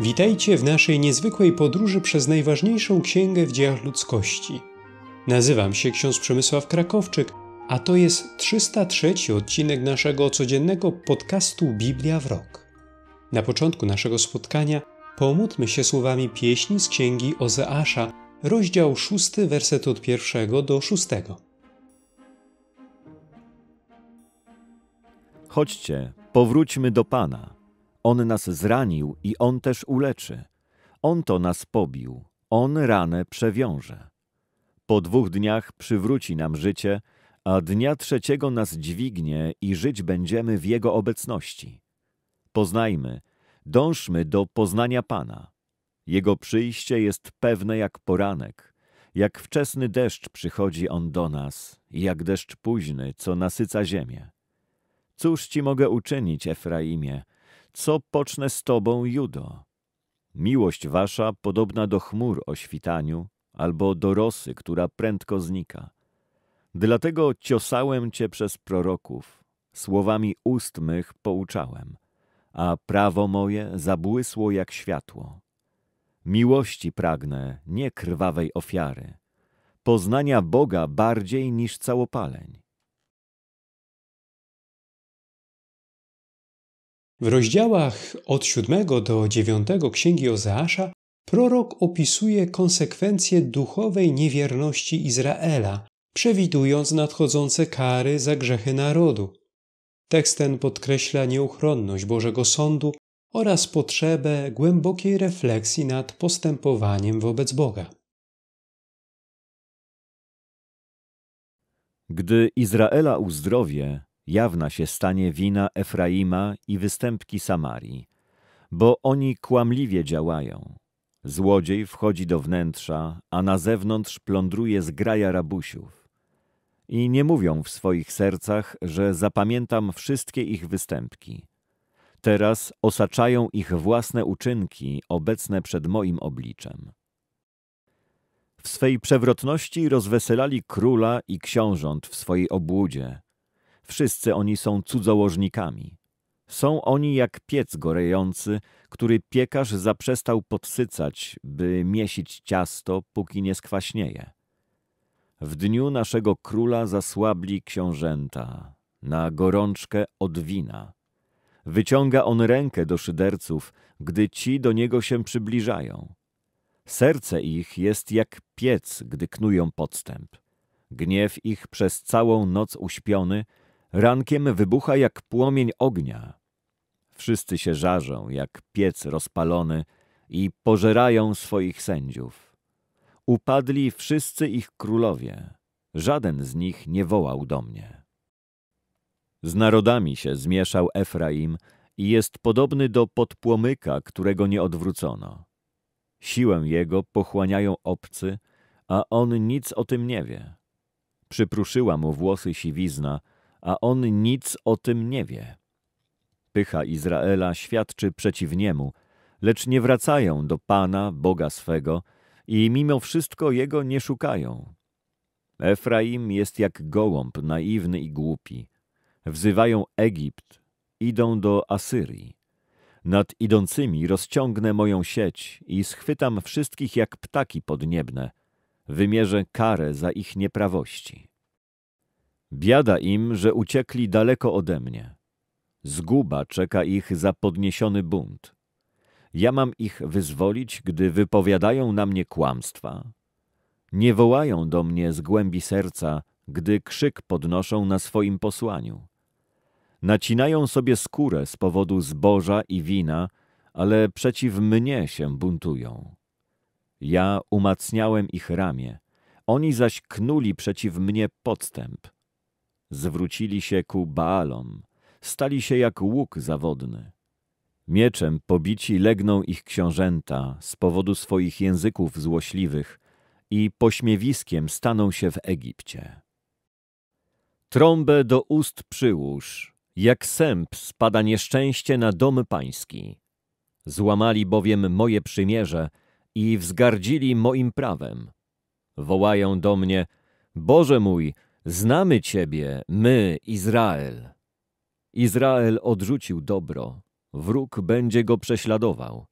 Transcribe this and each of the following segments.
Witajcie w naszej niezwykłej podróży przez najważniejszą księgę w dziejach ludzkości. Nazywam się ksiądz Przemysław Krakowczyk, a to jest 303 odcinek naszego codziennego podcastu Biblia w rok. Na początku naszego spotkania pomódlmy się słowami pieśni z księgi Ozeasza, rozdział 6, werset od 1 do 6. Chodźcie, powróćmy do Pana on nas zranił i On też uleczy. On to nas pobił, On ranę przewiąże. Po dwóch dniach przywróci nam życie, a dnia trzeciego nas dźwignie i żyć będziemy w Jego obecności. Poznajmy, dążmy do poznania Pana. Jego przyjście jest pewne jak poranek. Jak wczesny deszcz przychodzi On do nas, jak deszcz późny, co nasyca ziemię. Cóż Ci mogę uczynić, Efraimie? Co pocznę z Tobą, Judo? Miłość Wasza podobna do chmur o świtaniu albo do rosy, która prędko znika. Dlatego ciosałem Cię przez proroków, słowami ust mych pouczałem, a prawo moje zabłysło jak światło. Miłości pragnę, nie krwawej ofiary, poznania Boga bardziej niż całopaleń. W rozdziałach od 7 do 9 Księgi Ozeasza prorok opisuje konsekwencje duchowej niewierności Izraela, przewidując nadchodzące kary za grzechy narodu. Tekst ten podkreśla nieuchronność Bożego Sądu oraz potrzebę głębokiej refleksji nad postępowaniem wobec Boga. Gdy Izraela uzdrowię, Jawna się stanie wina Efraima i występki Samarii, bo oni kłamliwie działają. Złodziej wchodzi do wnętrza, a na zewnątrz plądruje zgraja rabusiów. I nie mówią w swoich sercach, że zapamiętam wszystkie ich występki. Teraz osaczają ich własne uczynki obecne przed moim obliczem. W swej przewrotności rozweselali króla i książąt w swojej obłudzie, Wszyscy oni są cudzołożnikami. Są oni jak piec gorejący, który piekarz zaprzestał podsycać, by miesić ciasto, póki nie skwaśnieje. W dniu naszego króla zasłabli książęta, na gorączkę od wina. Wyciąga on rękę do szyderców, gdy ci do niego się przybliżają. Serce ich jest jak piec, gdy knują podstęp. Gniew ich przez całą noc uśpiony – rankiem wybucha jak płomień ognia. Wszyscy się żarzą jak piec rozpalony i pożerają swoich sędziów. Upadli wszyscy ich królowie, żaden z nich nie wołał do mnie. Z narodami się zmieszał Efraim i jest podobny do podpłomyka, którego nie odwrócono. Siłę jego pochłaniają obcy, a on nic o tym nie wie. Przypruszyła mu włosy siwizna, a on nic o tym nie wie. Pycha Izraela świadczy przeciw niemu, lecz nie wracają do Pana, Boga swego i mimo wszystko Jego nie szukają. Efraim jest jak gołąb naiwny i głupi. Wzywają Egipt, idą do Asyrii. Nad idącymi rozciągnę moją sieć i schwytam wszystkich jak ptaki podniebne. Wymierzę karę za ich nieprawości. Biada im, że uciekli daleko ode mnie. Zguba czeka ich za podniesiony bunt. Ja mam ich wyzwolić, gdy wypowiadają na mnie kłamstwa. Nie wołają do mnie z głębi serca, gdy krzyk podnoszą na swoim posłaniu. Nacinają sobie skórę z powodu zboża i wina, ale przeciw mnie się buntują. Ja umacniałem ich ramię, oni zaś knuli przeciw mnie podstęp. Zwrócili się ku Baalom, stali się jak łuk zawodny. Mieczem pobici legną ich książęta z powodu swoich języków złośliwych i pośmiewiskiem staną się w Egipcie. Trąbę do ust przyłóż, jak sęp spada nieszczęście na dom pański. Złamali bowiem moje przymierze i wzgardzili moim prawem. Wołają do mnie, Boże mój, Znamy Ciebie, my, Izrael. Izrael odrzucił dobro, wróg będzie go prześladował.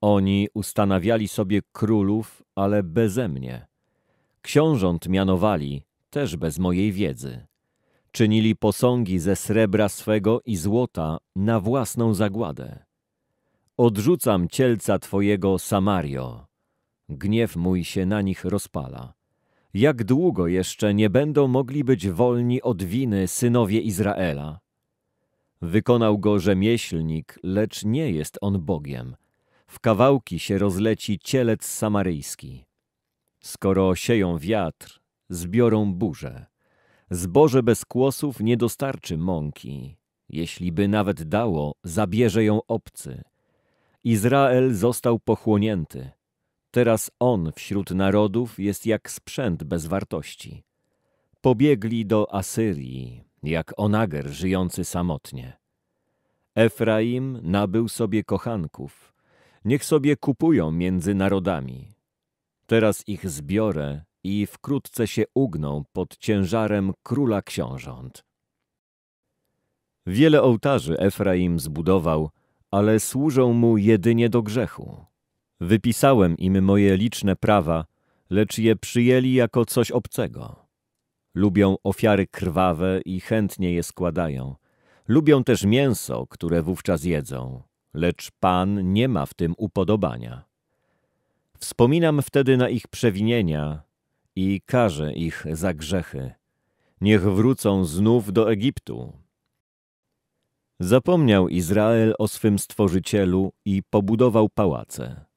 Oni ustanawiali sobie królów, ale bezemnie. Książąt mianowali, też bez mojej wiedzy. Czynili posągi ze srebra swego i złota na własną zagładę. Odrzucam cielca Twojego, Samario. Gniew mój się na nich rozpala jak długo jeszcze nie będą mogli być wolni od winy synowie Izraela? Wykonał go rzemieślnik, lecz nie jest on Bogiem. W kawałki się rozleci cielec samaryjski. Skoro sieją wiatr, zbiorą burzę. Zboże bez kłosów nie dostarczy mąki. Jeśli by nawet dało, zabierze ją obcy. Izrael został pochłonięty – Teraz on wśród narodów jest jak sprzęt bez wartości. Pobiegli do Asyrii, jak onager żyjący samotnie. Efraim nabył sobie kochanków. Niech sobie kupują między narodami. Teraz ich zbiorę i wkrótce się ugną pod ciężarem króla książąt. Wiele ołtarzy Efraim zbudował, ale służą mu jedynie do grzechu. Wypisałem im moje liczne prawa, lecz je przyjęli jako coś obcego. Lubią ofiary krwawe i chętnie je składają. Lubią też mięso, które wówczas jedzą, lecz Pan nie ma w tym upodobania. Wspominam wtedy na ich przewinienia i karzę ich za grzechy. Niech wrócą znów do Egiptu. Zapomniał Izrael o swym stworzycielu i pobudował pałace.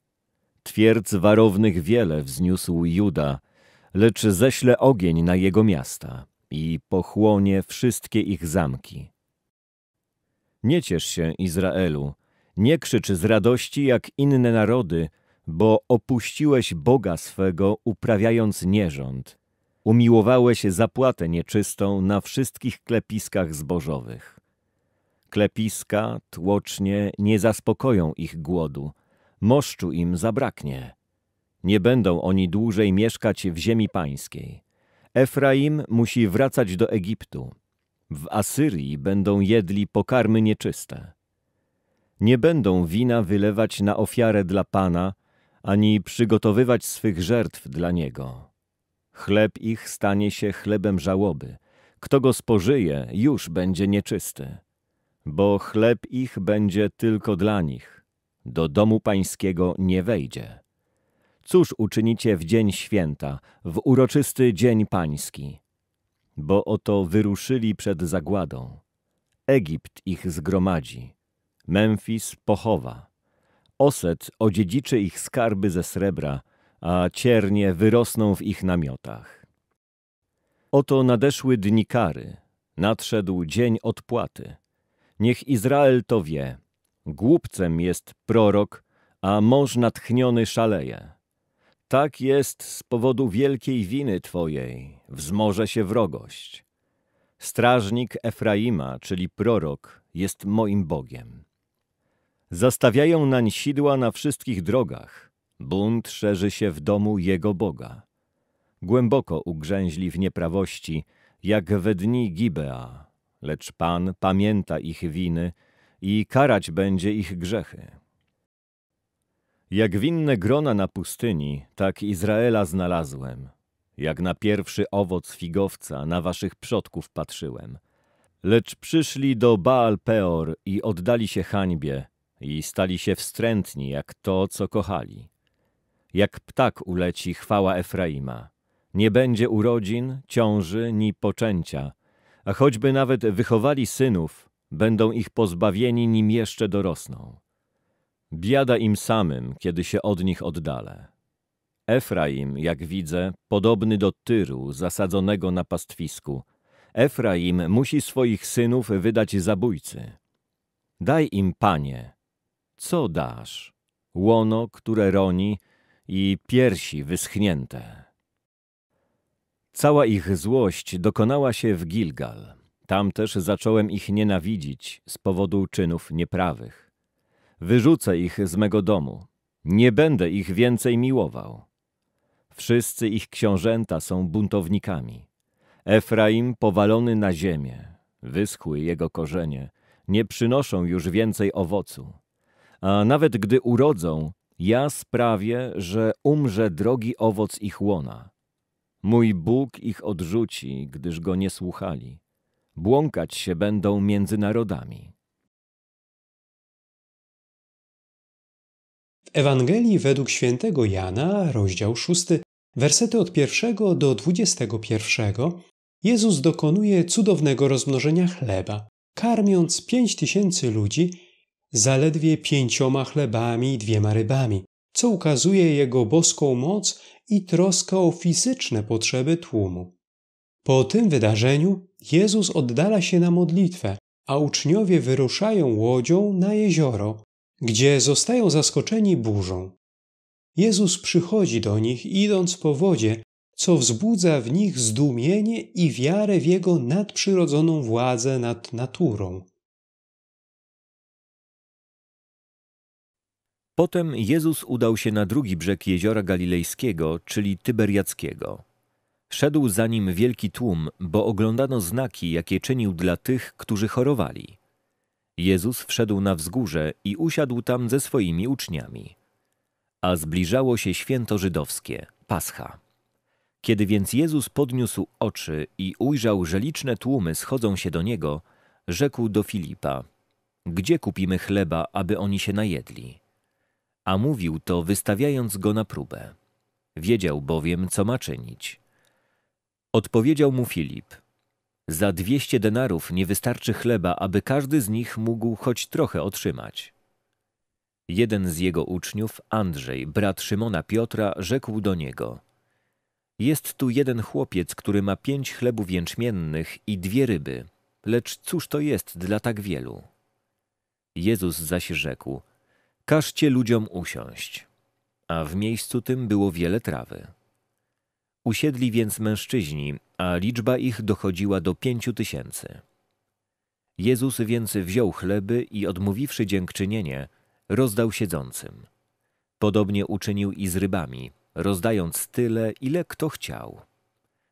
Twierdz warownych wiele wzniósł Juda, lecz ześle ogień na jego miasta i pochłonie wszystkie ich zamki. Nie ciesz się, Izraelu, nie krzycz z radości jak inne narody, bo opuściłeś Boga swego, uprawiając nierząd. Umiłowałeś zapłatę nieczystą na wszystkich klepiskach zbożowych. Klepiska, tłocznie nie zaspokoją ich głodu – moszczu im zabraknie. Nie będą oni dłużej mieszkać w ziemi pańskiej. Efraim musi wracać do Egiptu. W Asyrii będą jedli pokarmy nieczyste. Nie będą wina wylewać na ofiarę dla Pana, ani przygotowywać swych żertw dla Niego. Chleb ich stanie się chlebem żałoby. Kto go spożyje, już będzie nieczysty. Bo chleb ich będzie tylko dla nich – do domu pańskiego nie wejdzie. Cóż uczynicie w dzień święta, w uroczysty dzień pański? Bo oto wyruszyli przed zagładą. Egipt ich zgromadzi, Memfis pochowa. Oset odziedziczy ich skarby ze srebra, a ciernie wyrosną w ich namiotach. Oto nadeszły dni kary, nadszedł dzień odpłaty. Niech Izrael to wie, Głupcem jest prorok, a mąż natchniony szaleje. Tak jest z powodu wielkiej winy Twojej, wzmoże się wrogość. Strażnik Efraima, czyli prorok, jest moim Bogiem. Zastawiają nań sidła na wszystkich drogach. Bunt szerzy się w domu jego Boga. Głęboko ugrzęźli w nieprawości, jak we dni Gibea. Lecz Pan pamięta ich winy, i karać będzie ich grzechy. Jak winne grona na pustyni, tak Izraela znalazłem. Jak na pierwszy owoc figowca na waszych przodków patrzyłem. Lecz przyszli do Baal Peor i oddali się hańbie i stali się wstrętni jak to, co kochali. Jak ptak uleci chwała Efraima. Nie będzie urodzin, ciąży, ni poczęcia, a choćby nawet wychowali synów, będą ich pozbawieni, nim jeszcze dorosną. Biada im samym, kiedy się od nich oddalę. Efraim, jak widzę, podobny do tyru zasadzonego na pastwisku. Efraim musi swoich synów wydać zabójcy. Daj im, panie, co dasz? Łono, które roni i piersi wyschnięte. Cała ich złość dokonała się w Gilgal. Tam też zacząłem ich nienawidzić z powodu czynów nieprawych. Wyrzucę ich z mego domu. Nie będę ich więcej miłował. Wszyscy ich książęta są buntownikami. Efraim powalony na ziemię, wyschły jego korzenie, nie przynoszą już więcej owocu. A nawet gdy urodzą, ja sprawię, że umrze drogi owoc ich łona. Mój Bóg ich odrzuci, gdyż go nie słuchali. Błąkać się będą między narodami. W Ewangelii według świętego Jana, rozdział 6, wersety od 1 do 21, Jezus dokonuje cudownego rozmnożenia chleba, karmiąc pięć tysięcy ludzi zaledwie pięcioma chlebami i dwiema rybami, co ukazuje jego boską moc i troskę o fizyczne potrzeby tłumu. Po tym wydarzeniu Jezus oddala się na modlitwę, a uczniowie wyruszają łodzią na jezioro, gdzie zostają zaskoczeni burzą. Jezus przychodzi do nich idąc po wodzie, co wzbudza w nich zdumienie i wiarę w Jego nadprzyrodzoną władzę nad naturą. Potem Jezus udał się na drugi brzeg jeziora galilejskiego, czyli Tyberiackiego. Szedł za nim wielki tłum, bo oglądano znaki, jakie czynił dla tych, którzy chorowali. Jezus wszedł na wzgórze i usiadł tam ze swoimi uczniami. A zbliżało się święto żydowskie, Pascha. Kiedy więc Jezus podniósł oczy i ujrzał, że liczne tłumy schodzą się do Niego, rzekł do Filipa, gdzie kupimy chleba, aby oni się najedli? A mówił to, wystawiając go na próbę. Wiedział bowiem, co ma czynić. Odpowiedział mu Filip. Za dwieście denarów nie wystarczy chleba, aby każdy z nich mógł choć trochę otrzymać. Jeden z jego uczniów, Andrzej, brat Szymona Piotra, rzekł do niego: Jest tu jeden chłopiec, który ma pięć chlebów jęczmiennych i dwie ryby, lecz cóż to jest dla tak wielu? Jezus zaś rzekł: Każcie ludziom usiąść. A w miejscu tym było wiele trawy. Usiedli więc mężczyźni, a liczba ich dochodziła do pięciu tysięcy. Jezus więc wziął chleby i odmówiwszy dziękczynienie, rozdał siedzącym. Podobnie uczynił i z rybami, rozdając tyle, ile kto chciał.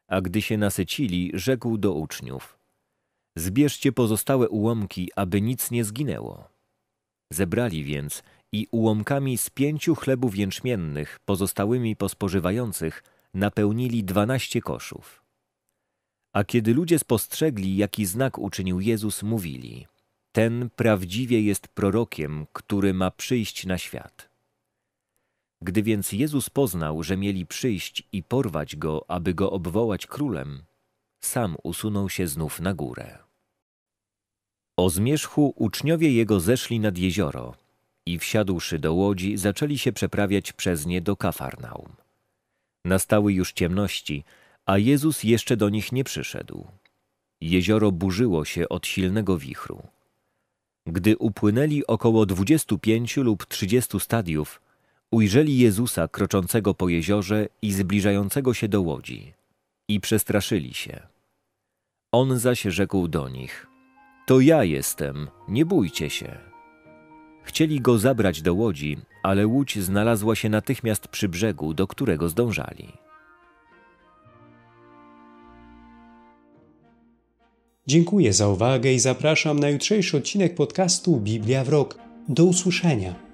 A gdy się nasycili, rzekł do uczniów: Zbierzcie pozostałe ułomki, aby nic nie zginęło. Zebrali więc i ułomkami z pięciu chlebów jęczmiennych, pozostałymi po spożywających, napełnili dwanaście koszów. A kiedy ludzie spostrzegli, jaki znak uczynił Jezus, mówili: Ten prawdziwie jest prorokiem, który ma przyjść na świat. Gdy więc Jezus poznał, że mieli przyjść i porwać go, aby go obwołać królem, sam usunął się znów na górę. O zmierzchu uczniowie jego zeszli nad jezioro i wsiadłszy do łodzi, zaczęli się przeprawiać przez nie do Kafarnaum. Nastały już ciemności, a Jezus jeszcze do nich nie przyszedł. Jezioro burzyło się od silnego wichru. Gdy upłynęli około 25 lub 30 stadiów, ujrzeli Jezusa kroczącego po jeziorze i zbliżającego się do łodzi. I przestraszyli się. On zaś rzekł do nich: To ja jestem, nie bójcie się. Chcieli go zabrać do łodzi, ale łódź znalazła się natychmiast przy brzegu, do którego zdążali. Dziękuję za uwagę i zapraszam na jutrzejszy odcinek podcastu Biblia w Rok. Do usłyszenia.